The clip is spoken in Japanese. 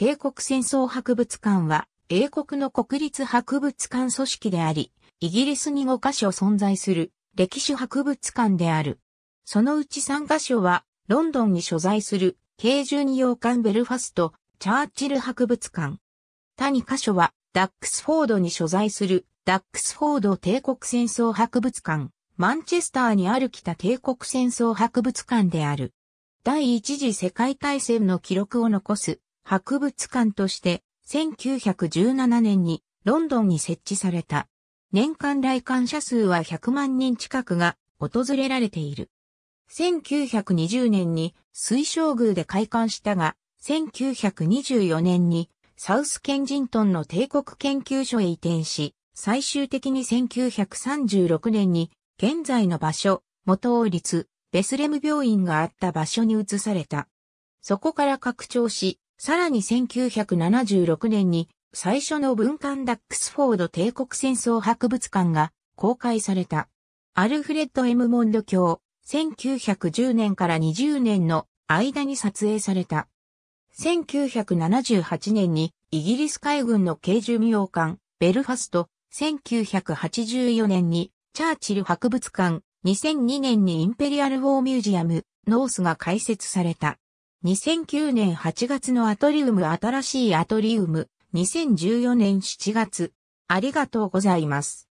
帝国戦争博物館は、英国の国立博物館組織であり、イギリスに5カ所存在する歴史博物館である。そのうち3カ所は、ロンドンに所在する、軽巡洋艦ベルファスト、チャーチル博物館。他2カ所は、ダックスフォードに所在する、ダックスフォード帝国戦争博物館、マンチェスターにある北帝国戦争博物館である。第一次世界大戦の記録を残す博物館として、1917年にロンドンに設置された。年間来館者数は100万人近くが訪れられている。1920年に水晶宮で開館したが、1924年にサウスケンジントンの帝国研究所へ移転し、最終的に1936年に現在の場所、元王立、ベスレム病院があった場所に移された。そこから拡張し、さらに1976年に最初の文館ダックスフォード帝国戦争博物館が公開された。アルフレッド・エムモンド教、1910年から20年の間に撮影された。1978年にイギリス海軍の軽巡洋艦ベルファスト、1984年にチャーチル博物館、2002年にインペリアル・ウォー・ミュージアム、ノースが開設された。2009年8月のアトリウム新しいアトリウム、2014年7月。ありがとうございます。